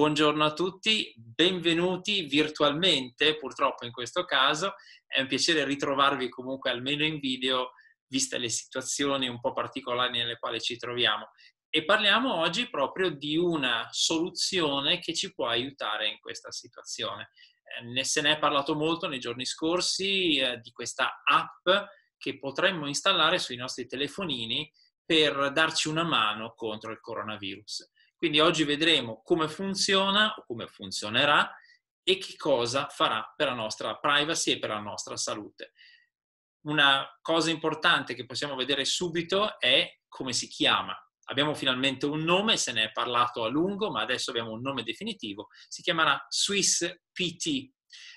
Buongiorno a tutti, benvenuti virtualmente, purtroppo in questo caso. È un piacere ritrovarvi comunque almeno in video, viste le situazioni un po' particolari nelle quali ci troviamo. E parliamo oggi proprio di una soluzione che ci può aiutare in questa situazione. Eh, se ne è parlato molto nei giorni scorsi eh, di questa app che potremmo installare sui nostri telefonini per darci una mano contro il coronavirus. Quindi oggi vedremo come funziona o come funzionerà e che cosa farà per la nostra privacy e per la nostra salute. Una cosa importante che possiamo vedere subito è come si chiama. Abbiamo finalmente un nome, se ne è parlato a lungo, ma adesso abbiamo un nome definitivo. Si chiamerà Swiss PT,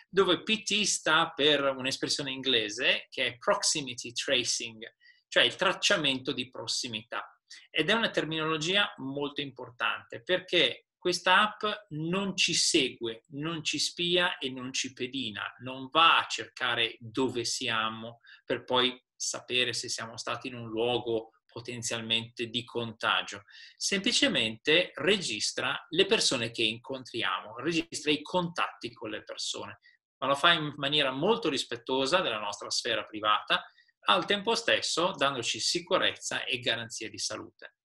dove PT sta per un'espressione inglese che è proximity tracing, cioè il tracciamento di prossimità. Ed è una terminologia molto importante perché questa app non ci segue, non ci spia e non ci pedina, non va a cercare dove siamo per poi sapere se siamo stati in un luogo potenzialmente di contagio. Semplicemente registra le persone che incontriamo, registra i contatti con le persone, ma lo fa in maniera molto rispettosa della nostra sfera privata al tempo stesso dandoci sicurezza e garanzia di salute.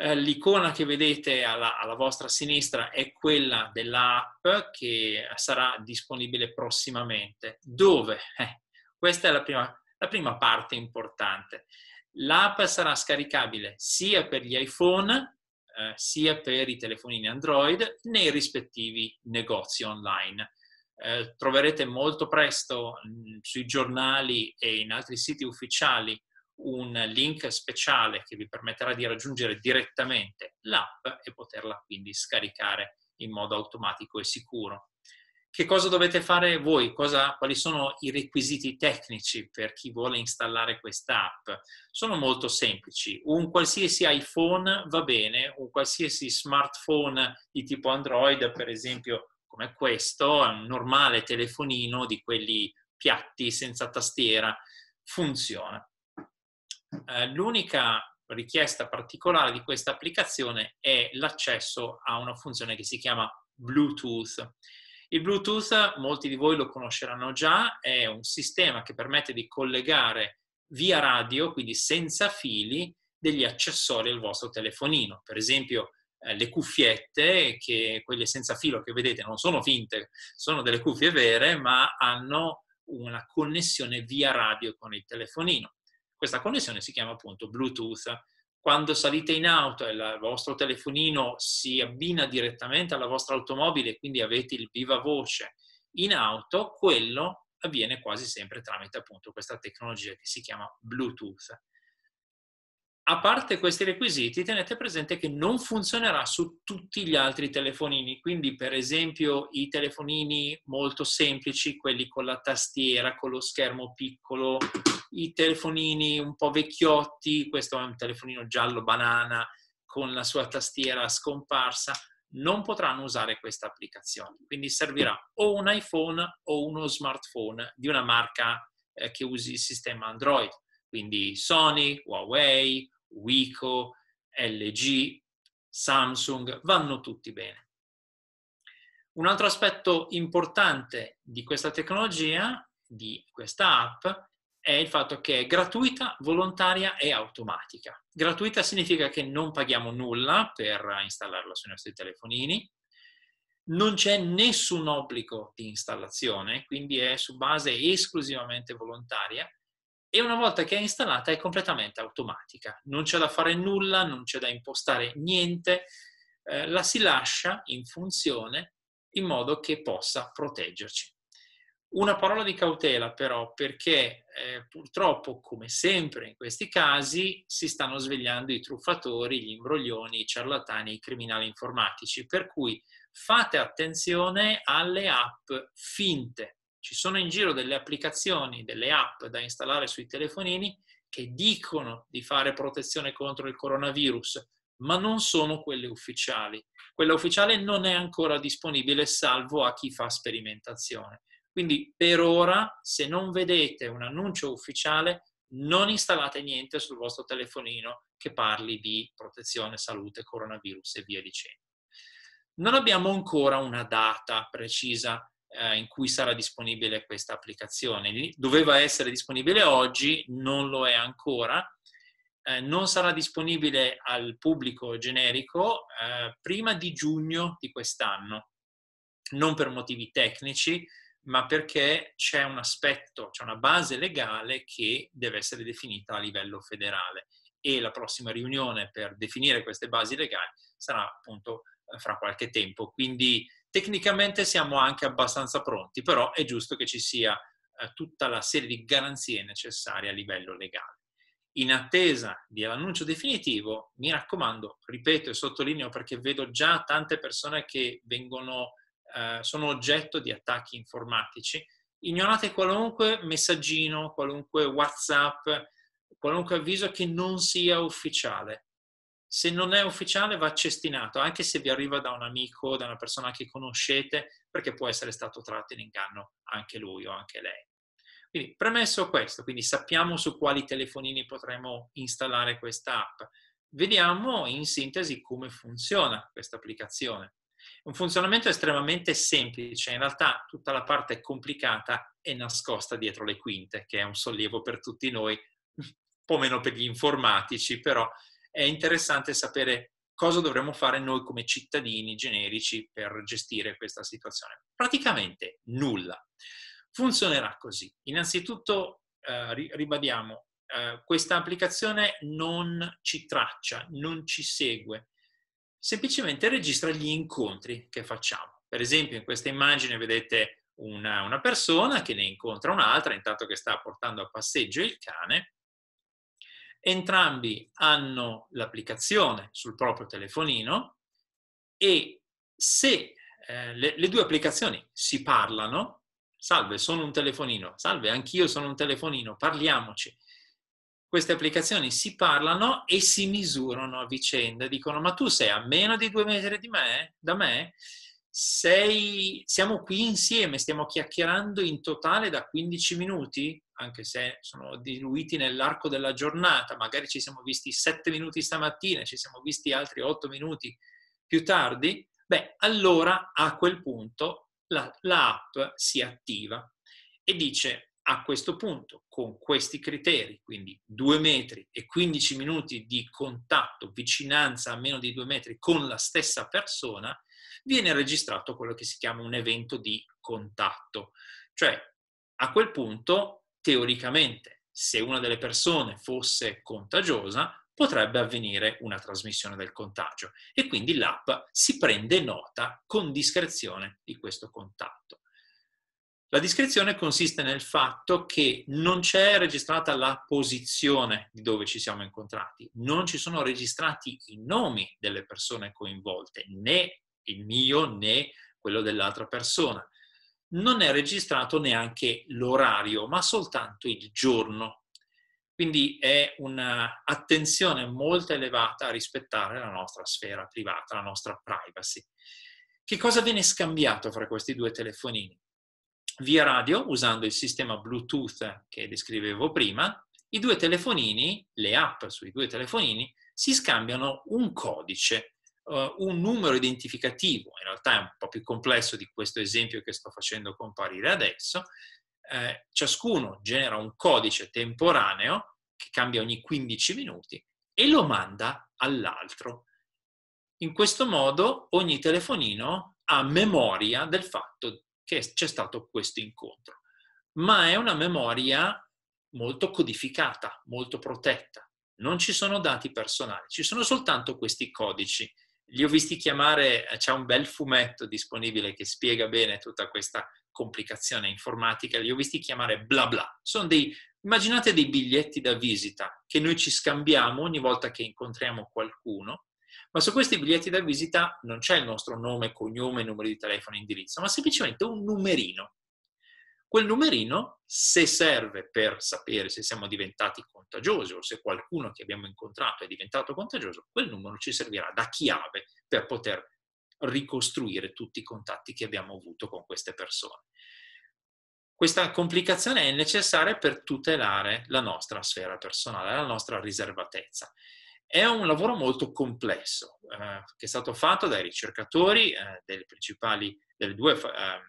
Eh, l'icona che vedete alla, alla, vostra sinistra è quella dell'app che sarà disponibile prossimamente. Dove? Eh, questa è la prima, la prima parte importante. L'app sarà scaricabile sia per gli iPhone eh, sia per i telefonini Android nei rispettivi negozi online eh, troverete molto presto mh, mm, sui giornali e in altri siti ufficiali un link speciale che vi permetterà di raggiungere direttamente l'app e poterla quindi scaricare in modo automatico e sicuro. Che cosa dovete fare voi? Cosa, quali sono i requisiti tecnici per chi vuole installare questa app? Sono molto semplici. Un qualsiasi iPhone va bene, un qualsiasi smartphone di tipo Android, per esempio come questo, un normale telefonino di quelli piatti, senza tastiera, funziona. Eh, l'unica richiesta particolare di questa applicazione è l'accesso a una funzione che si chiama Bluetooth. Il Bluetooth, molti di voi lo conosceranno già, è un sistema che permette di collegare via radio, quindi senza fili, degli accessori al vostro telefonino. Per esempio, eh, le cuffiette, che quelle senza filo che vedete non sono finte, sono delle cuffie vere, ma hanno una connessione via radio con il telefonino. Questa connessione si chiama appunto Bluetooth. Quando salite in auto e il vostro telefonino si abbina direttamente alla vostra automobile, quindi avete il viva voce in auto, quello avviene quasi sempre tramite appunto questa tecnologia che si chiama Bluetooth a parte questi requisiti, tenete presente che non funzionerà su tutti gli altri telefonini, quindi per esempio i telefonini molto semplici, quelli con la tastiera, con lo schermo piccolo, i telefonini un po' vecchiotti, questo è un telefonino giallo banana con la sua tastiera scomparsa, non potranno usare questa applicazione. Quindi servirà o un iPhone o uno smartphone di una marca eh, che usi il sistema Android, quindi Sony, Huawei Wico, LG, Samsung, vanno tutti bene. Un altro aspetto importante di questa tecnologia, di questa app, è il fatto che è gratuita, volontaria e automatica. Gratuita significa che non paghiamo nulla per installarla sui nostri telefonini, non c'è nessun obbligo di installazione, quindi è su base esclusivamente volontaria e una volta che è installata è completamente automatica, non c'è da fare nulla, non c'è da impostare niente, eh, la si lascia in funzione in modo che possa proteggerci. Una parola di cautela però perché eh, purtroppo, come sempre in questi casi, si stanno svegliando i truffatori, gli imbroglioni, i ciarlatani, i criminali informatici, per cui fate attenzione alle app finte ci sono in giro delle applicazioni, delle app da installare sui telefonini che dicono di fare protezione contro il coronavirus, ma non sono quelle ufficiali. Quella ufficiale non è ancora disponibile salvo a chi fa sperimentazione. Quindi per ora, se non vedete un annuncio ufficiale, non installate niente sul vostro telefonino che parli di protezione, salute, coronavirus e via dicendo. Non abbiamo ancora una data precisa eh, in cui sarà disponibile questa applicazione. Doveva essere disponibile oggi, non lo è ancora. Eh, non sarà disponibile al pubblico generico eh, prima di giugno di quest'anno, non per motivi tecnici, ma perché c'è un aspetto, c'è una base legale che deve essere definita a livello federale e la prossima riunione per definire queste basi legali sarà appunto fra qualche tempo. Quindi Tecnicamente siamo anche abbastanza pronti, però è giusto che ci sia eh, tutta la serie di garanzie necessarie a livello legale. In attesa dell'annuncio definitivo, mi raccomando, ripeto e sottolineo perché vedo già tante persone che vengono, eh, sono oggetto di attacchi informatici, ignorate qualunque messaggino, qualunque WhatsApp, qualunque avviso che non sia ufficiale se non è ufficiale va cestinato, anche se vi arriva da un amico, da una persona che conoscete, perché può essere stato tratto in inganno anche lui o anche lei. Quindi premesso questo, quindi sappiamo su quali telefonini potremo installare questa app. Vediamo in sintesi come funziona questa applicazione. Un funzionamento estremamente semplice, in realtà tutta la parte complicata è nascosta dietro le quinte, che è un sollievo per tutti noi, un po' meno per gli informatici, però è interessante sapere cosa dovremmo fare noi come cittadini generici per gestire questa situazione. Praticamente nulla. Funzionerà così. Innanzitutto, eh, ribadiamo, eh, questa applicazione non ci traccia, non ci segue, semplicemente registra gli incontri che facciamo. Per esempio, in questa immagine vedete una, una persona che ne incontra un'altra, intanto che sta portando a passeggio il cane, Entrambi hanno l'applicazione sul proprio telefonino e se eh, le, le due applicazioni si parlano, salve, sono un telefonino, salve, anch'io sono un telefonino, parliamoci queste applicazioni si parlano e si misurano a vicenda, dicono ma tu sei a meno di due metri di me, da me, sei, siamo qui insieme, stiamo chiacchierando in totale da 15 minuti, anche se sono diluiti nell'arco della giornata, magari ci siamo visti sette minuti stamattina, ci siamo visti altri otto minuti più tardi, beh, allora a quel punto la, la app si attiva e dice a questo punto, con questi criteri, quindi 2 metri e 15 minuti di contatto, vicinanza a meno di 2 metri con la stessa persona, viene registrato quello che si chiama un evento di contatto. Cioè, a quel punto teoricamente, se una delle persone fosse contagiosa, potrebbe avvenire una trasmissione del contagio e quindi l'app si prende nota con discrezione di questo contatto. La discrezione consiste nel fatto che non c'è registrata la posizione di dove ci siamo incontrati, non ci sono registrati i nomi delle persone coinvolte, né il mio né quello dell'altra persona non è registrato neanche l'orario, ma soltanto il giorno. Quindi è un'attenzione molto elevata a rispettare la nostra sfera privata, la nostra privacy. Che cosa viene scambiato fra questi due telefonini? Via radio, usando il sistema Bluetooth che descrivevo prima, i due telefonini, le app sui due telefonini, si scambiano un codice uh, un numero identificativo, in realtà è un po' più complesso di questo esempio che sto facendo comparire adesso, eh, ciascuno genera un codice temporaneo che cambia ogni 15 minuti e lo manda all'altro. In questo modo ogni telefonino ha memoria del fatto che c'è stato questo incontro, ma è una memoria molto codificata, molto protetta. Non ci sono dati personali, ci sono soltanto questi codici li ho visti chiamare, eh, c'è un bel fumetto disponibile che spiega bene tutta questa complicazione informatica, li ho visti chiamare bla bla. Sono dei, immaginate dei biglietti da visita che noi ci scambiamo ogni volta che incontriamo qualcuno, ma su questi biglietti da visita non c'è il nostro nome, cognome, numero di telefono, indirizzo, ma semplicemente un numerino Quel numerino, se serve per sapere se siamo diventati contagiosi o se qualcuno che abbiamo incontrato è diventato contagioso, quel numero ci servirà da chiave per poter ricostruire tutti i contatti che abbiamo avuto con queste persone. Questa complicazione è necessaria per tutelare la nostra sfera personale, la nostra riservatezza. È un lavoro molto complesso eh, che è stato fatto dai ricercatori eh, delle, delle due eh,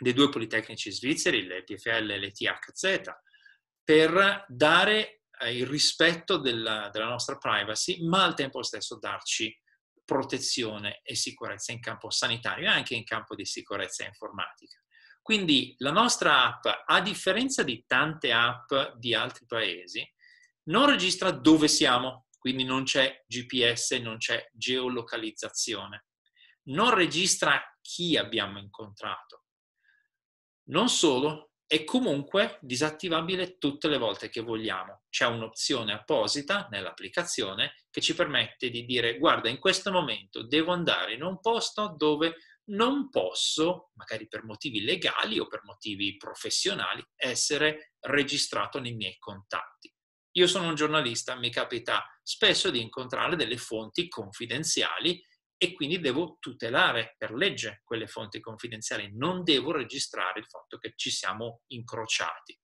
dei due politecnici svizzeri, le PFL e le THZ, per dare eh, il rispetto della, della nostra privacy, ma al tempo stesso darci protezione e sicurezza in campo sanitario e anche in campo di sicurezza informatica. Quindi la nostra app, a differenza di tante app di altri paesi, non registra dove siamo, quindi non c'è GPS, non c'è geolocalizzazione, non registra chi abbiamo incontrato, non solo, è comunque disattivabile tutte le volte che vogliamo. C'è un'opzione apposita nell'applicazione che ci permette di dire guarda, in questo momento devo andare in un posto dove non posso, magari per motivi legali o per motivi professionali, essere registrato nei miei contatti. Io sono un giornalista, mi capita spesso di incontrare delle fonti confidenziali e quindi devo tutelare per legge quelle fonti confidenziali, non devo registrare il fatto che ci siamo incrociati.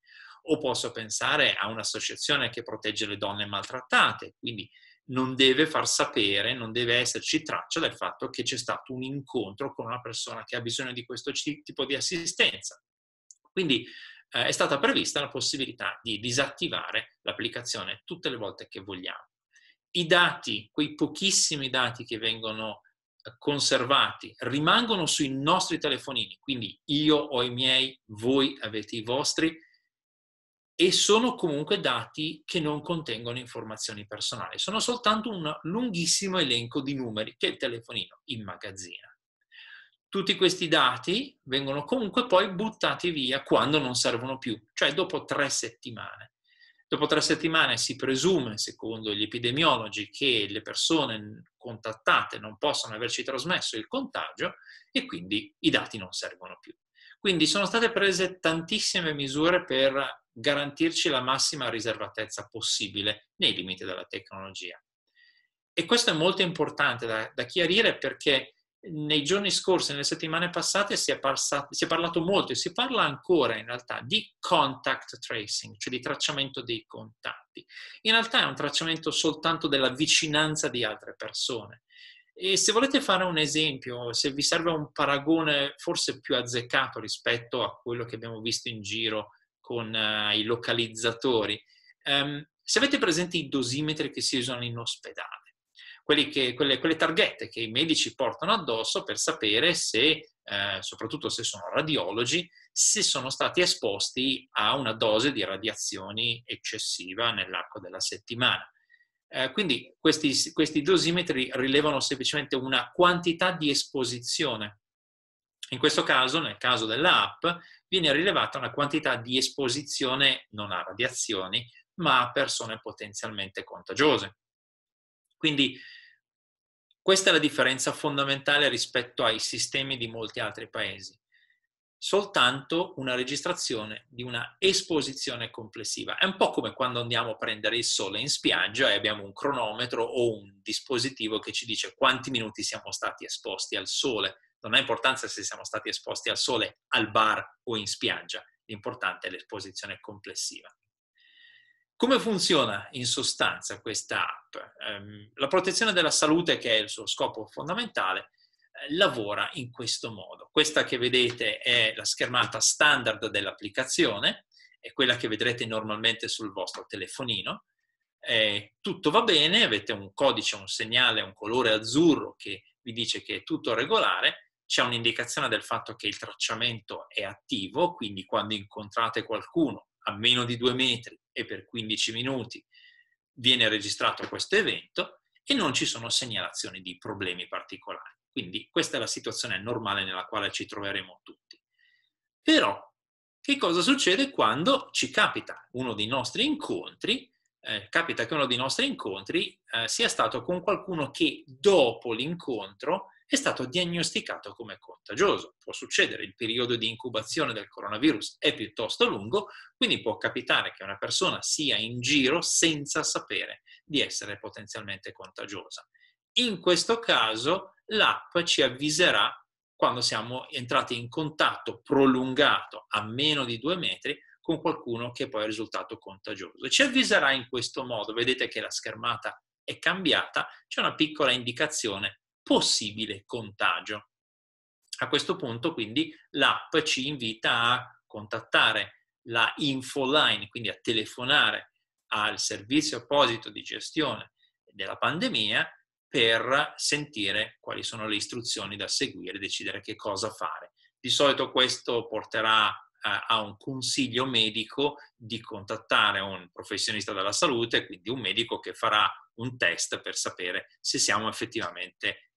O posso pensare a un'associazione che protegge le donne maltrattate, quindi non deve far sapere, non deve esserci traccia del fatto che c'è stato un incontro con una persona che ha bisogno di questo tipo di assistenza. Quindi eh, è stata prevista la possibilità di disattivare l'applicazione tutte le volte che vogliamo. I dati, quei pochissimi dati che vengono conservati rimangono sui nostri telefonini, quindi io ho i miei, voi avete i vostri, e sono comunque dati che non contengono informazioni personali, sono soltanto un lunghissimo elenco di numeri che il telefonino immagazzina. Tutti questi dati vengono comunque poi buttati via quando non servono più, cioè dopo tre settimane. Dopo tre settimane si presume, secondo gli epidemiologi, che le persone contattate non possano averci trasmesso il contagio e quindi i dati non servono più. Quindi sono state prese tantissime misure per garantirci la massima riservatezza possibile nei limiti della tecnologia. E questo è molto importante da, da chiarire perché nei giorni scorsi, nelle settimane passate, si è, parsa- si è parlato molto e si parla ancora in realtà di contact tracing, cioè di tracciamento dei contatti. In realtà è un tracciamento soltanto della vicinanza di altre persone. E se volete fare un esempio, se vi serve un paragone forse più azzeccato rispetto a quello che abbiamo visto in giro con uh, i localizzatori, um, se avete presente i dosimetri che si usano in ospedale, che, quelle, quelle, targhette che i medici portano addosso per sapere se, eh, soprattutto se sono radiologi, se sono stati esposti a una dose di radiazioni eccessiva nell'arco della settimana. Eh, quindi questi, questi dosimetri rilevano semplicemente una quantità di esposizione in questo caso, nel caso dell'app, viene rilevata una quantità di esposizione non a radiazioni, ma a persone potenzialmente contagiose. Quindi questa è la differenza fondamentale rispetto ai sistemi di molti altri paesi. Soltanto una registrazione di una esposizione complessiva. È un po' come quando andiamo a prendere il sole in spiaggia e abbiamo un cronometro o un dispositivo che ci dice quanti minuti siamo stati esposti al sole. Non ha importanza se siamo stati esposti al sole al bar o in spiaggia, l'importante è l'esposizione complessiva. Come funziona in sostanza questa app? Ehm, la protezione della salute, che è il suo scopo fondamentale, eh, lavora in questo modo. Questa che vedete è la schermata standard dell'applicazione, è quella che vedrete normalmente sul vostro telefonino. Eh, tutto va bene, avete un codice, un segnale, un colore azzurro che vi dice che è tutto regolare, c'è un'indicazione del fatto che il tracciamento è attivo, quindi quando incontrate qualcuno a meno di due metri e per 15 minuti viene registrato questo evento e non ci sono segnalazioni di problemi particolari. Quindi questa è la situazione normale nella quale ci troveremo tutti. Però che cosa succede quando ci capita uno dei nostri incontri, eh, capita che uno dei nostri incontri eh, sia stato con qualcuno che dopo l'incontro è stato diagnosticato come contagioso. Può succedere, il periodo di incubazione del coronavirus è piuttosto lungo, quindi può capitare che una persona sia in giro senza sapere di essere potenzialmente contagiosa. In questo caso l'app ci avviserà quando siamo entrati in contatto prolungato a meno di due metri con qualcuno che poi è risultato contagioso. Ci avviserà in questo modo, vedete che la schermata è cambiata, c'è una piccola indicazione possibile contagio. A questo punto quindi l'app ci invita a contattare la infoline, quindi a telefonare al servizio apposito di gestione della pandemia per sentire quali sono le istruzioni da seguire, decidere che cosa fare. Di solito questo porterà a un consiglio medico di contattare un professionista della salute, quindi un medico che farà un test per sapere se siamo effettivamente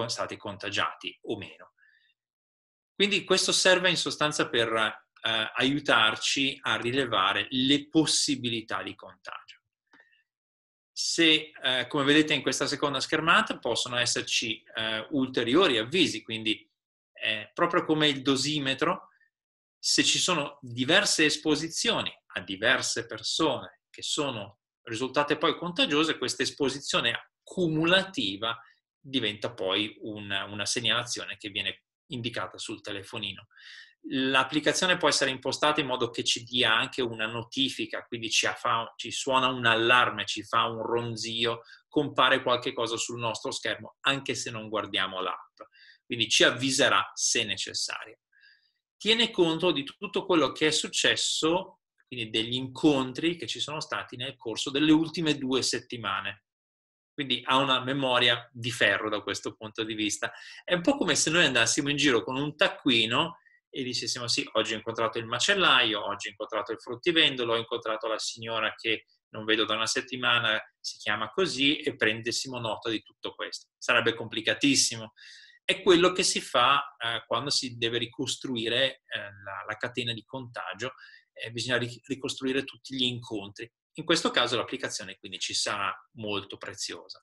eh, stati contagiati o meno. Quindi questo serve in sostanza per eh, aiutarci a rilevare le possibilità di contagio. Se, eh, come vedete in questa seconda schermata, possono esserci eh, ulteriori avvisi, quindi proprio come il dosimetro, se ci sono diverse esposizioni a diverse persone che sono risultate poi contagiose, questa esposizione cumulativa diventa poi una, una segnalazione che viene indicata sul telefonino. L'applicazione può essere impostata in modo che ci dia anche una notifica, quindi ci, fa, ci, suona un allarme, ci fa un ronzio, compare qualche cosa sul nostro schermo, anche se non guardiamo l'app. Quindi ci avviserà se necessario tiene conto di tutto quello che è successo, quindi degli incontri che ci sono stati nel corso delle ultime due settimane. Quindi ha una memoria di ferro da questo punto di vista. È un po' come se noi andassimo in giro con un taccuino e dicessimo sì, oggi ho incontrato il macellaio, oggi ho incontrato il fruttivendolo, ho incontrato la signora che non vedo da una settimana, si chiama così, e prendessimo nota di tutto questo. Sarebbe complicatissimo è quello che si fa eh, quando si deve ricostruire eh, la, la, catena di contagio, eh, bisogna ricostruire tutti gli incontri. In questo caso l'applicazione quindi ci sarà molto preziosa.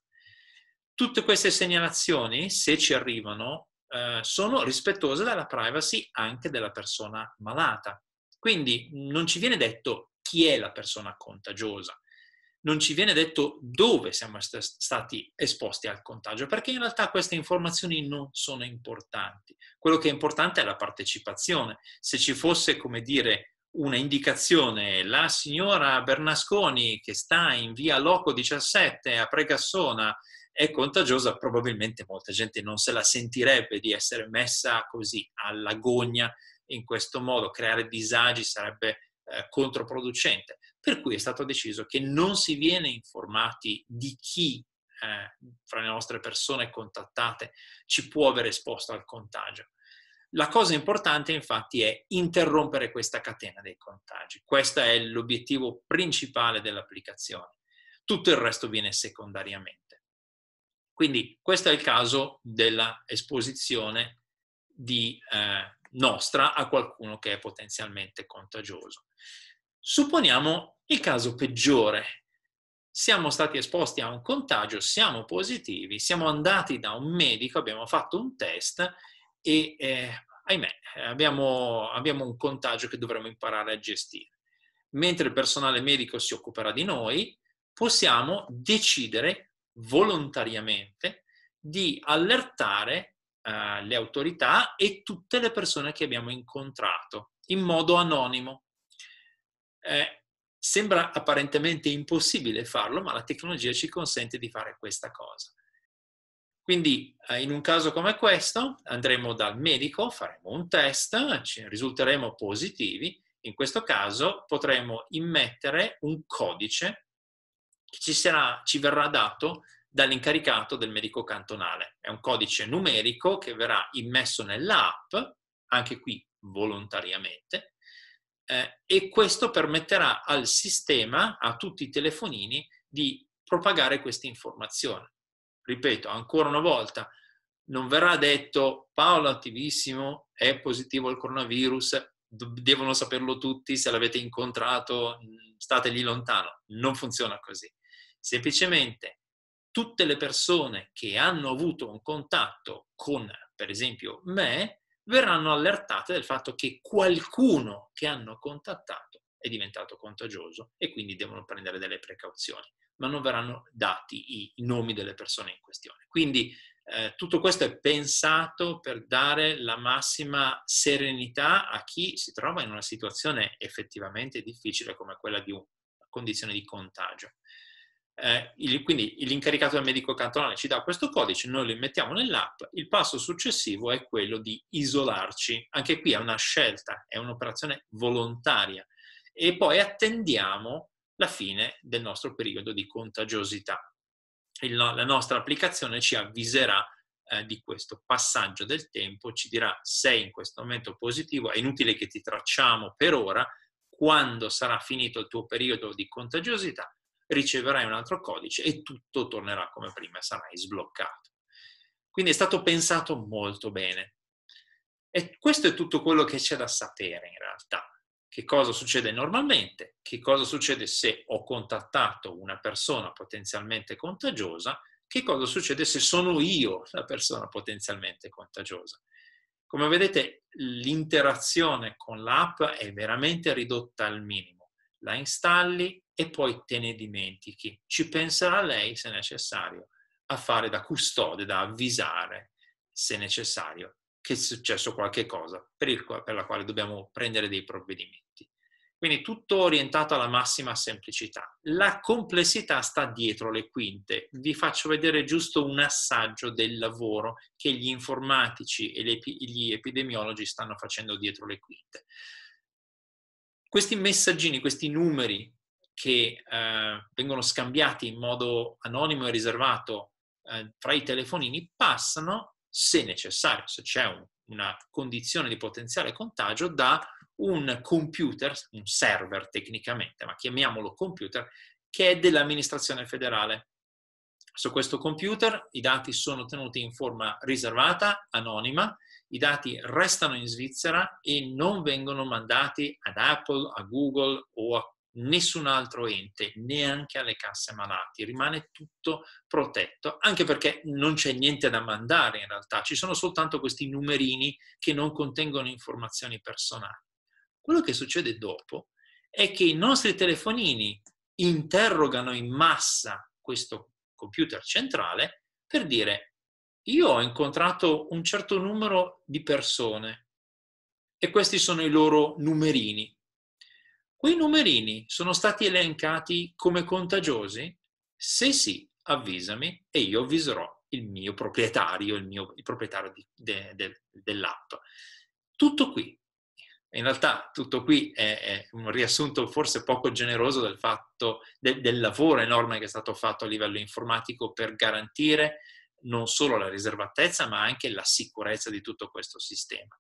Tutte queste segnalazioni, se ci arrivano, eh, sono rispettose della privacy anche della persona malata. Quindi non ci viene detto chi è la persona contagiosa, non ci viene detto dove siamo stati esposti al contagio, perché in realtà queste informazioni non sono importanti. Quello che è importante è la partecipazione. Se ci fosse, come dire, una indicazione, la signora Bernasconi che sta in via Loco 17 a Pregassona è contagiosa, probabilmente molta gente non se la sentirebbe di essere messa così all'agonia in questo modo, creare disagi sarebbe eh, controproducente per cui è stato deciso che non si viene informati di chi eh, fra le nostre persone contattate ci può aver esposto al contagio. La cosa importante infatti è interrompere questa catena dei contagi. Questo è l'obiettivo principale dell'applicazione. Tutto il resto viene secondariamente. Quindi questo è il caso dell'esposizione eh, nostra a qualcuno che è potenzialmente contagioso. Supponiamo il caso peggiore. Siamo stati esposti a un contagio, siamo positivi, siamo andati da un medico, abbiamo fatto un test e, eh, ahimè, abbiamo, abbiamo un contagio che dovremmo imparare a gestire. Mentre il personale medico si occuperà di noi, possiamo decidere volontariamente di allertare eh, le autorità e tutte le persone che abbiamo incontrato in modo anonimo. Eh, sembra apparentemente impossibile farlo, ma la tecnologia ci consente di fare questa cosa. Quindi eh, in un caso come questo andremo dal medico, faremo un test, ci risulteremo positivi, in questo caso potremo immettere un codice che ci, sarà, ci verrà dato dall'incaricato del medico cantonale. È un codice numerico che verrà immesso nell'app, anche qui volontariamente, eh, e questo permetterà al sistema, a tutti i telefonini, di propagare questa informazione. Ripeto, ancora una volta, non verrà detto Paolo attivissimo è positivo al coronavirus, devono saperlo tutti, se l'avete incontrato mm, state lì lontano. Non funziona così. Semplicemente tutte le persone che hanno avuto un contatto con, per esempio, me, verranno allertate del fatto che qualcuno che hanno contattato è diventato contagioso e quindi devono prendere delle precauzioni, ma non verranno dati i nomi delle persone in questione. Quindi eh, tutto questo è pensato per dare la massima serenità a chi si trova in una situazione effettivamente difficile come quella di una condizione di contagio. Eh, il, quindi l'incaricato del medico cantonale ci dà questo codice, noi lo mettiamo nell'app, il passo successivo è quello di isolarci, anche qui è una scelta, è un'operazione volontaria e poi attendiamo la fine del nostro periodo di contagiosità. Il, la nostra applicazione ci avviserà eh, di questo passaggio del tempo, ci dirà se in questo momento positivo, è inutile che ti tracciamo per ora, quando sarà finito il tuo periodo di contagiosità riceverai un altro codice e tutto tornerà come prima, sarai sbloccato. Quindi è stato pensato molto bene. E questo è tutto quello che c'è da sapere in realtà. Che cosa succede normalmente? Che cosa succede se ho contattato una persona potenzialmente contagiosa? Che cosa succede se sono io la persona potenzialmente contagiosa? Come vedete, l'interazione con l'app è veramente ridotta al minimo. La installi, e poi te ne dimentichi. Ci penserà lei, se necessario, a fare da custode, da avvisare, se necessario, che è successo qualche cosa per, il, per la quale dobbiamo prendere dei provvedimenti. Quindi tutto orientato alla massima semplicità. La complessità sta dietro le quinte. Vi faccio vedere giusto un assaggio del lavoro che gli informatici e gli epidemiologi stanno facendo dietro le quinte. Questi messaggini, questi numeri che eh, vengono scambiati in modo anonimo e riservato eh, fra i telefonini passano, se necessario, se c'è un, una condizione di potenziale contagio, da un computer, un server tecnicamente, ma chiamiamolo computer, che è dell'amministrazione federale. Su questo computer i dati sono tenuti in forma riservata, anonima, i dati restano in Svizzera e non vengono mandati ad Apple, a Google o a nessun altro ente, neanche alle casse malati, rimane tutto protetto, anche perché non c'è niente da mandare in realtà, ci sono soltanto questi numerini che non contengono informazioni personali. Quello che succede dopo è che i nostri telefonini interrogano in massa questo computer centrale per dire io ho incontrato un certo numero di persone e questi sono i loro numerini Quei numerini sono stati elencati come contagiosi? Se sì, avvisami e io avviserò il mio proprietario, il, mio, il proprietario di, de, de, dell'app. Tutto qui. In realtà tutto qui è, è un riassunto forse poco generoso del, fatto, de, del lavoro enorme che è stato fatto a livello informatico per garantire non solo la riservatezza ma anche la sicurezza di tutto questo sistema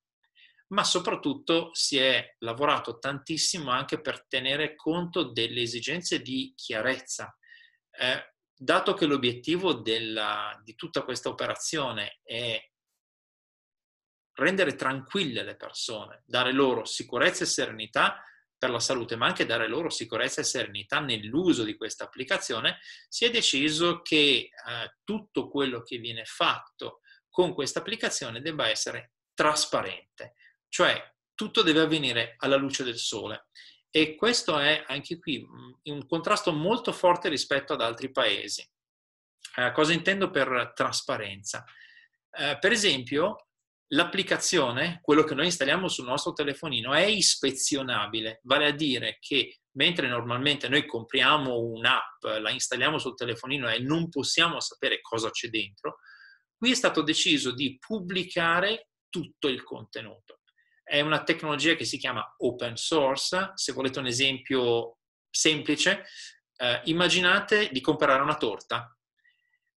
ma soprattutto si è lavorato tantissimo anche per tenere conto delle esigenze di chiarezza. Eh, dato che l'obiettivo della, di tutta questa operazione è rendere tranquille le persone, dare loro sicurezza e serenità per la salute, ma anche dare loro sicurezza e serenità nell'uso di questa applicazione, si è deciso che eh, tutto quello che viene fatto con questa applicazione debba essere trasparente. Cioè, tutto deve avvenire alla luce del sole. E questo è anche qui mm, un contrasto molto forte rispetto ad altri paesi. Eh, cosa intendo per trasparenza? Eh, per esempio, l'applicazione, quello che noi installiamo sul nostro telefonino, è ispezionabile, vale a dire che mentre normalmente noi compriamo un'app, la installiamo sul telefonino e non possiamo sapere cosa c'è dentro, qui è stato deciso di pubblicare tutto il contenuto. È una tecnologia che si chiama open source. Se volete un esempio semplice, eh, immaginate di comprare una torta.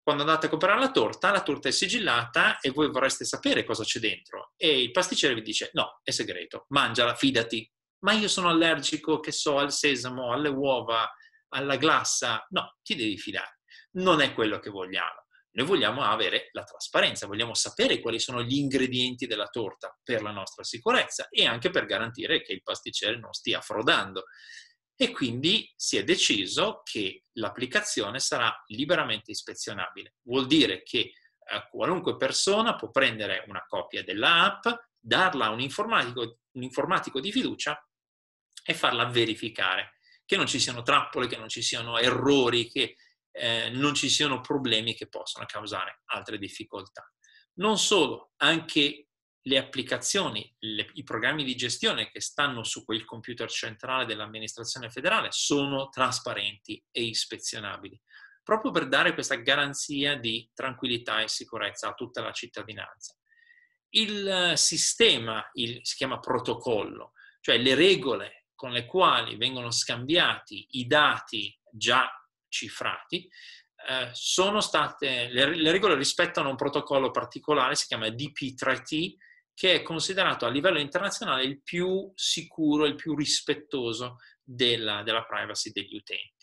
Quando andate a comprare la torta, la torta è sigillata e voi vorreste sapere cosa c'è dentro. E il pasticcere vi dice: No, è segreto, mangiala, fidati. Ma io sono allergico, che so, al sesamo, alle uova, alla glassa. No, ti devi fidare. Non è quello che vogliamo. Noi vogliamo avere la trasparenza, vogliamo sapere quali sono gli ingredienti della torta per la nostra sicurezza e anche per garantire che il pasticcere non stia frodando. E quindi si è deciso che l'applicazione sarà liberamente ispezionabile. Vuol dire che eh, qualunque persona può prendere una copia dell'app, darla a un informatico, un informatico di fiducia e farla verificare che non ci siano trappole, che non ci siano errori, che eh, non ci siano problemi che possono causare altre difficoltà. Non solo, anche le applicazioni, le, i programmi di gestione che stanno su quel computer centrale dell'amministrazione federale sono trasparenti e ispezionabili, proprio per dare questa garanzia di tranquillità e sicurezza a tutta la cittadinanza. Il eh, sistema il, si chiama protocollo, cioè le regole con le quali vengono scambiati i dati già cifrati, eh, sono state, le, le regole rispettano un protocollo particolare, si chiama DP3T, che è considerato a livello internazionale il più sicuro, il più rispettoso della, della privacy degli utenti.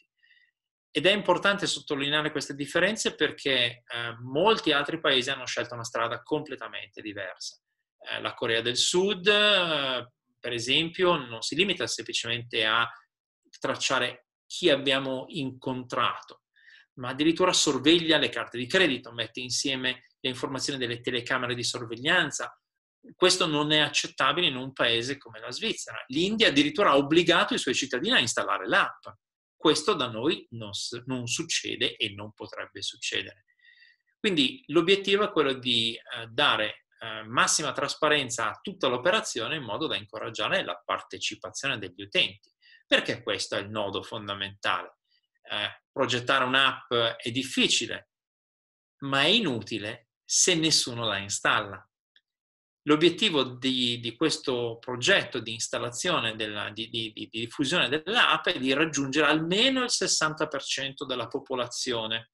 Ed è importante sottolineare queste differenze perché eh, molti altri paesi hanno scelto una strada completamente diversa. Eh, la Corea del Sud, eh, per esempio, non si limita semplicemente a tracciare chi abbiamo incontrato, ma addirittura sorveglia le carte di credito, mette insieme le informazioni delle telecamere di sorveglianza. Questo non è accettabile in un paese come la Svizzera. L'India addirittura ha obbligato i suoi cittadini a installare l'app. Questo da noi non, non succede e non potrebbe succedere. Quindi l'obiettivo è quello di eh, dare eh, massima trasparenza a tutta l'operazione in modo da incoraggiare la partecipazione degli utenti. Perché questo è il nodo fondamentale. Eh, progettare un'app è difficile, ma è inutile se nessuno la installa. L'obiettivo di, di questo progetto di installazione, della, di, di, di diffusione dell'app è di raggiungere almeno il 60% della popolazione.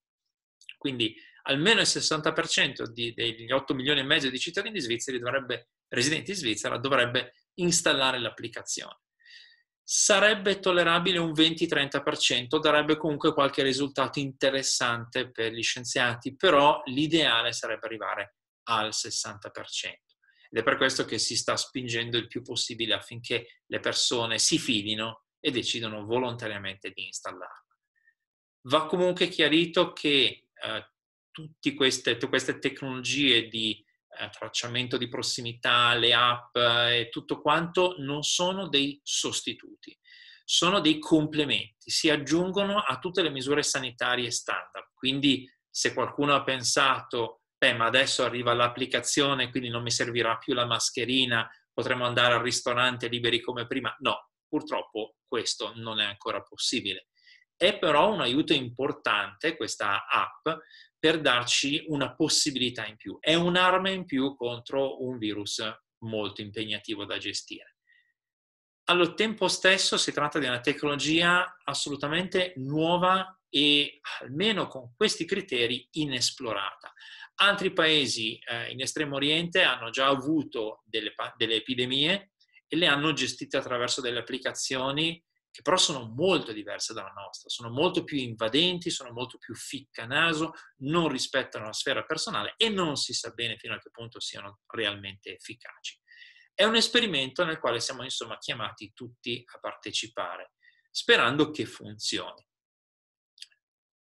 Quindi almeno il 60% degli 8 milioni e mezzo di cittadini svizzeri dovrebbe, residenti in Svizzera dovrebbe installare l'applicazione sarebbe tollerabile un 20-30%, darebbe comunque qualche risultato interessante per gli scienziati, però l'ideale sarebbe arrivare al 60%. Ed è per questo che si sta spingendo il più possibile affinché le persone si fidino e decidano volontariamente di installarla. Va comunque chiarito che eh, tutte, queste, tutte queste tecnologie di eh, tracciamento di prossimità, le app eh, e tutto quanto non sono dei sostituti, sono dei complementi, si aggiungono a tutte le misure sanitarie standard. Quindi se qualcuno ha pensato, beh, ma adesso arriva l'applicazione, quindi non mi servirà più la mascherina, potremo andare al ristorante liberi come prima, no, purtroppo questo non è ancora possibile. È però un aiuto importante questa app per darci una possibilità in più. È un'arma in più contro un virus molto impegnativo da gestire. Allo tempo stesso si tratta di una tecnologia assolutamente nuova e almeno con questi criteri inesplorata. Altri paesi eh, in Estremo Oriente hanno già avuto delle, delle epidemie e le hanno gestite attraverso delle applicazioni che però sono molto diverse dalla nostra, sono molto più invadenti, sono molto più ficcanaso, non rispettano la sfera personale e non si sa bene fino a che punto siano realmente efficaci. È un esperimento nel quale siamo insomma chiamati tutti a partecipare, sperando che funzioni.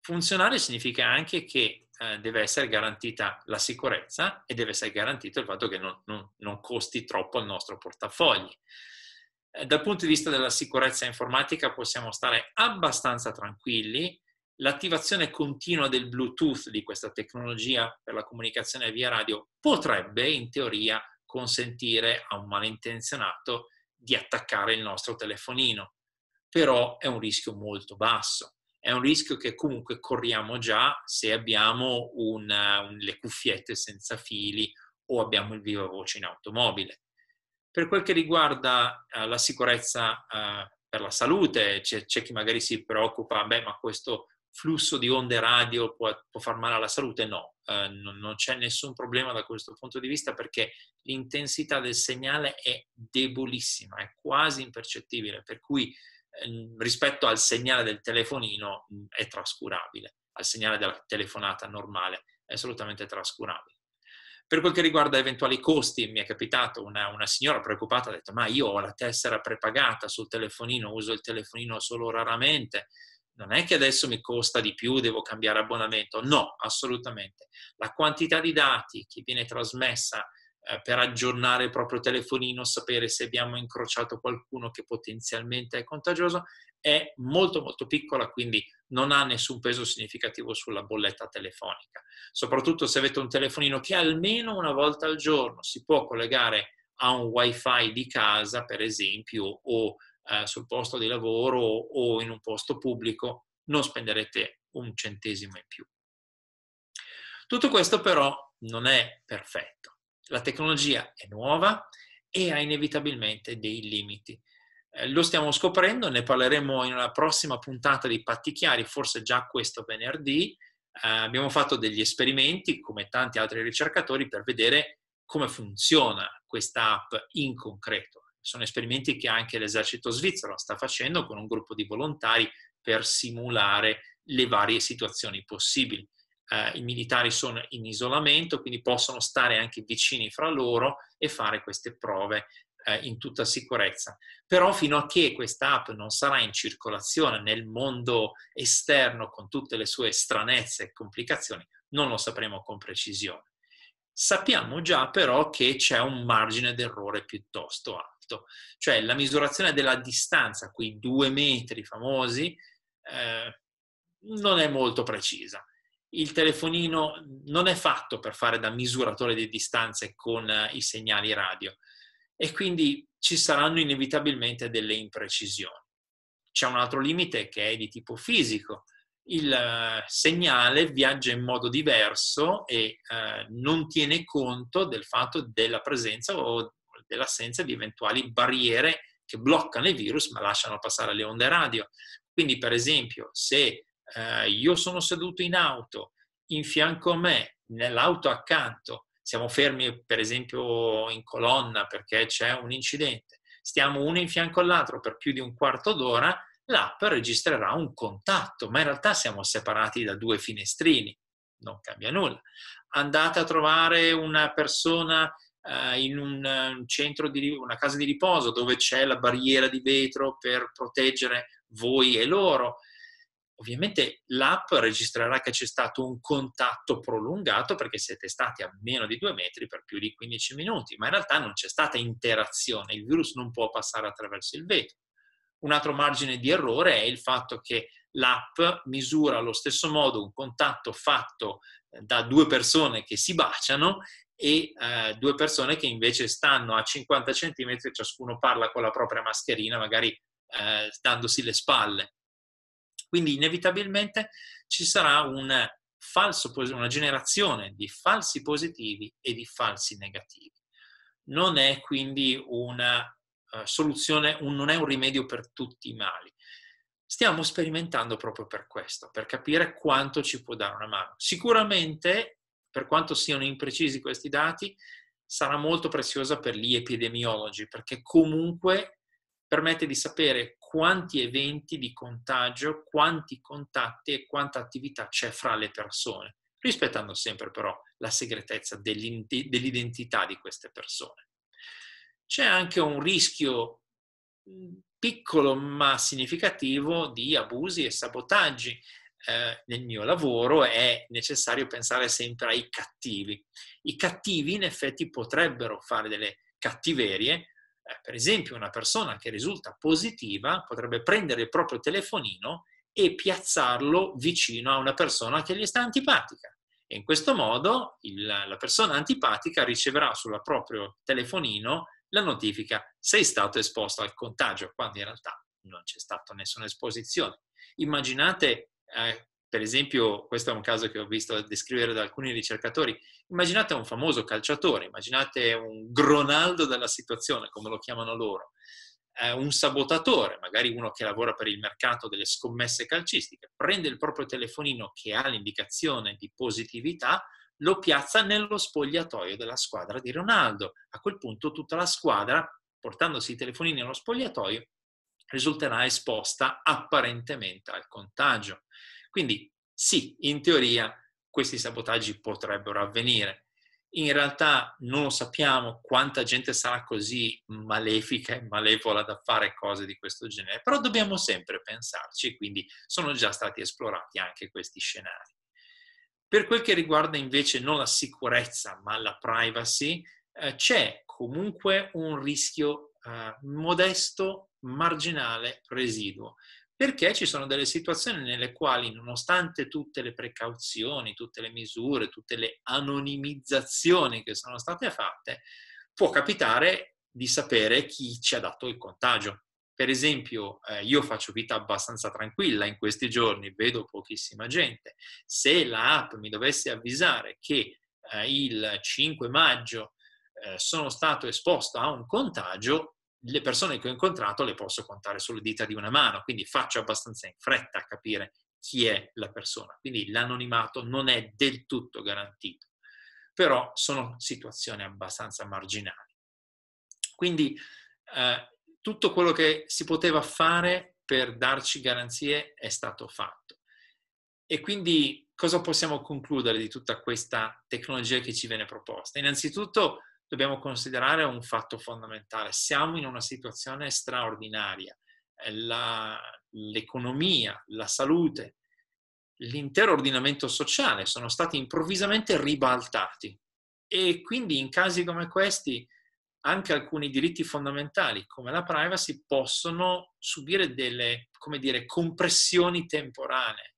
Funzionare significa anche che eh, deve essere garantita la sicurezza e deve essere garantito il fatto che non, non, non costi troppo al nostro portafogli. Eh, dal punto di vista della sicurezza informatica possiamo stare abbastanza tranquilli. L'attivazione continua del Bluetooth di questa tecnologia per la comunicazione via radio potrebbe, in teoria, consentire a un malintenzionato di attaccare il nostro telefonino, però è un rischio molto basso. È un rischio che comunque corriamo già se abbiamo un, un, le cuffiette senza fili o abbiamo il viva voce in automobile per quel che riguarda eh, la sicurezza eh, per la salute, c'è, c'è, chi magari si preoccupa, beh, ma questo flusso di onde radio può, può far male alla salute? No, eh, non, non, c'è nessun problema da questo punto di vista perché l'intensità del segnale è debolissima, è quasi impercettibile, per cui eh, rispetto al segnale del telefonino mh, mm, è trascurabile, al segnale della telefonata normale è assolutamente trascurabile. Per quel che riguarda eventuali costi, mi è capitato una, una signora preoccupata, ha detto ma io ho la tessera prepagata sul telefonino, uso il telefonino solo raramente, non è che adesso mi costa di più, devo cambiare abbonamento, no, assolutamente. La quantità di dati che viene trasmessa eh, per aggiornare il proprio telefonino, sapere se abbiamo incrociato qualcuno che potenzialmente è contagioso, è molto molto piccola, quindi non ha nessun peso significativo sulla bolletta telefonica. Soprattutto se avete un telefonino che almeno una volta al giorno si può collegare a un wifi di casa, per esempio, o eh, sul posto di lavoro o in un posto pubblico, non spenderete un centesimo in più. Tutto questo però non è perfetto la tecnologia è nuova e ha inevitabilmente dei limiti. Eh, lo stiamo scoprendo, ne parleremo in una prossima puntata di Patti Chiari, forse già questo venerdì. Eh, abbiamo fatto degli esperimenti, come tanti altri ricercatori, per vedere come funziona questa app in concreto. Sono esperimenti che anche l'esercito svizzero sta facendo con un gruppo di volontari per simulare le varie situazioni possibili eh, i militari sono in isolamento, quindi possono stare anche vicini fra loro e fare queste prove eh, in tutta sicurezza. Però fino a che questa app non sarà in circolazione nel mondo esterno con tutte le sue stranezze e complicazioni, non lo sapremo con precisione. Sappiamo già però che c'è un margine d'errore piuttosto alto, cioè la misurazione della distanza, quei due metri famosi, eh, non è molto precisa il telefonino non è fatto per fare da misuratore di distanze con eh, i segnali radio e quindi ci saranno inevitabilmente delle imprecisioni. C'è un altro limite che è di tipo fisico. Il eh, segnale viaggia in modo diverso e eh, non tiene conto del fatto della presenza o dell'assenza di eventuali barriere che bloccano i virus ma lasciano passare le onde radio. Quindi, per esempio, se eh, io sono seduto in auto, in fianco a me, nell'auto accanto, siamo fermi per esempio in colonna perché c'è un incidente, stiamo uno in fianco all'altro per più di un quarto d'ora, l'app registrerà un contatto, ma in realtà siamo separati da due finestrini, non cambia nulla. Andate a trovare una persona eh, in un centro di una casa di riposo dove c'è la barriera di vetro per proteggere voi e loro. Ovviamente l'app registrerà che c'è stato un contatto prolungato perché siete stati a meno di due metri per più di 15 minuti, ma in realtà non c'è stata interazione, il virus non può passare attraverso il vetro. Un altro margine di errore è il fatto che l'app misura allo stesso modo un contatto fatto eh, da due persone che si baciano e eh, due persone che invece stanno a 50 cm ciascuno parla con la propria mascherina, magari eh, dandosi le spalle quindi inevitabilmente ci sarà un falso, una generazione di falsi positivi e di falsi negativi. Non è quindi una eh, soluzione, un, non è un rimedio per tutti i mali. Stiamo sperimentando proprio per questo, per capire quanto ci può dare una mano. Sicuramente, per quanto siano imprecisi questi dati, sarà molto preziosa per gli epidemiologi, perché comunque permette di sapere quanti eventi di contagio, quanti contatti e quanta attività c'è fra le persone, rispettando sempre però la segretezza dell'identità di queste persone. C'è anche un rischio piccolo ma significativo di abusi e sabotaggi. Eh, nel mio lavoro è necessario pensare sempre ai cattivi. I cattivi in effetti potrebbero fare delle cattiverie, eh, per esempio una persona che risulta positiva potrebbe prendere il proprio telefonino e piazzarlo vicino a una persona che gli sta antipatica. E in questo modo il, la persona antipatica riceverà sul proprio telefonino la notifica sei stato esposto al contagio, quando in realtà non c'è stata nessuna esposizione. Immaginate eh, per esempio, questo è un caso che ho visto descrivere da alcuni ricercatori, immaginate un famoso calciatore, immaginate un gronaldo della situazione, come lo chiamano loro, eh, un sabotatore, magari uno che lavora per il mercato delle scommesse calcistiche, prende il proprio telefonino che ha l'indicazione di positività, lo piazza nello spogliatoio della squadra di Ronaldo. A quel punto tutta la squadra, portandosi i telefonini nello spogliatoio, risulterà esposta apparentemente al contagio. Quindi sì, in teoria questi sabotaggi potrebbero avvenire. In realtà non lo sappiamo quanta gente sarà così malefica e malevola da fare cose di questo genere, però dobbiamo sempre pensarci e quindi sono già stati esplorati anche questi scenari. Per quel che riguarda invece non la sicurezza ma la privacy, eh, c'è comunque un rischio eh, modesto, marginale, residuo perché ci sono delle situazioni nelle quali, nonostante tutte le precauzioni, tutte le misure, tutte le anonimizzazioni che sono state fatte, può capitare di sapere chi ci ha dato il contagio. Per esempio, eh, io faccio vita abbastanza tranquilla in questi giorni, vedo pochissima gente. Se la app mi dovesse avvisare che eh, il 5 maggio eh, sono stato esposto a un contagio, le persone che ho incontrato le posso contare sulle dita di una mano, quindi faccio abbastanza in fretta a capire chi è la persona. Quindi l'anonimato non è del tutto garantito, però sono situazioni abbastanza marginali. Quindi eh, tutto quello che si poteva fare per darci garanzie è stato fatto. E quindi cosa possiamo concludere di tutta questa tecnologia che ci viene proposta? Innanzitutto dobbiamo considerare un fatto fondamentale. Siamo in una situazione straordinaria. La, l'economia, la salute, l'intero ordinamento sociale sono stati improvvisamente ribaltati e quindi in casi come questi anche alcuni diritti fondamentali come la privacy possono subire delle, come dire, compressioni temporanee,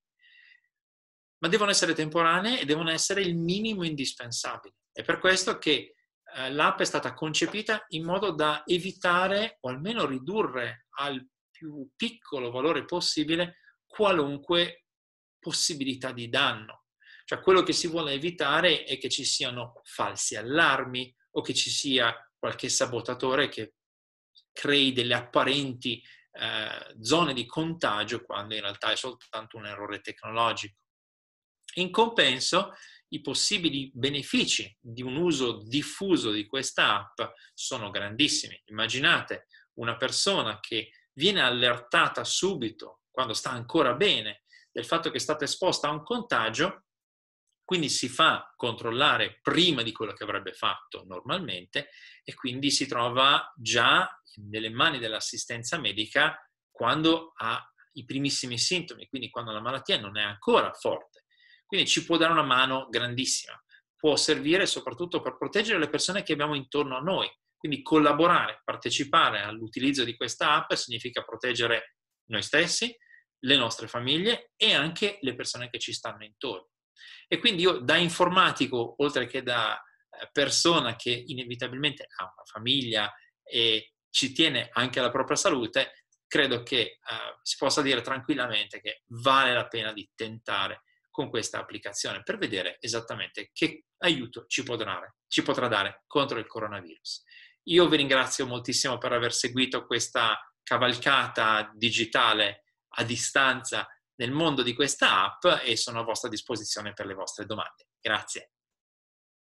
ma devono essere temporanee e devono essere il minimo indispensabile. È per questo che eh, l'app è stata concepita in modo da evitare o almeno ridurre al più piccolo valore possibile qualunque possibilità di danno. Cioè quello che si vuole evitare è che ci siano falsi allarmi o che ci sia qualche sabotatore che crei delle apparenti eh, zone di contagio quando in realtà è soltanto un errore tecnologico. In compenso, i possibili benefici di un uso diffuso di questa app sono grandissimi. Immaginate una persona che viene allertata subito, quando sta ancora bene, del fatto che è stata esposta a un contagio, quindi si fa controllare prima di quello che avrebbe fatto normalmente e quindi si trova già nelle mani dell'assistenza medica quando ha i primissimi sintomi, quindi quando la malattia non è ancora forte quindi ci può dare una mano grandissima, può servire soprattutto per proteggere le persone che abbiamo intorno a noi. Quindi collaborare, partecipare all'utilizzo di questa app significa proteggere noi stessi, le nostre famiglie e anche le persone che ci stanno intorno. E quindi io da informatico, oltre che da eh, persona che inevitabilmente ha una famiglia e ci tiene anche alla propria salute, credo che eh, si possa dire tranquillamente che vale la pena di tentare con questa applicazione per vedere esattamente che aiuto ci potrà dare, ci potrà dare contro il coronavirus. Io vi ringrazio moltissimo per aver seguito questa cavalcata digitale a distanza nel mondo di questa app e sono a vostra disposizione per le vostre domande. Grazie.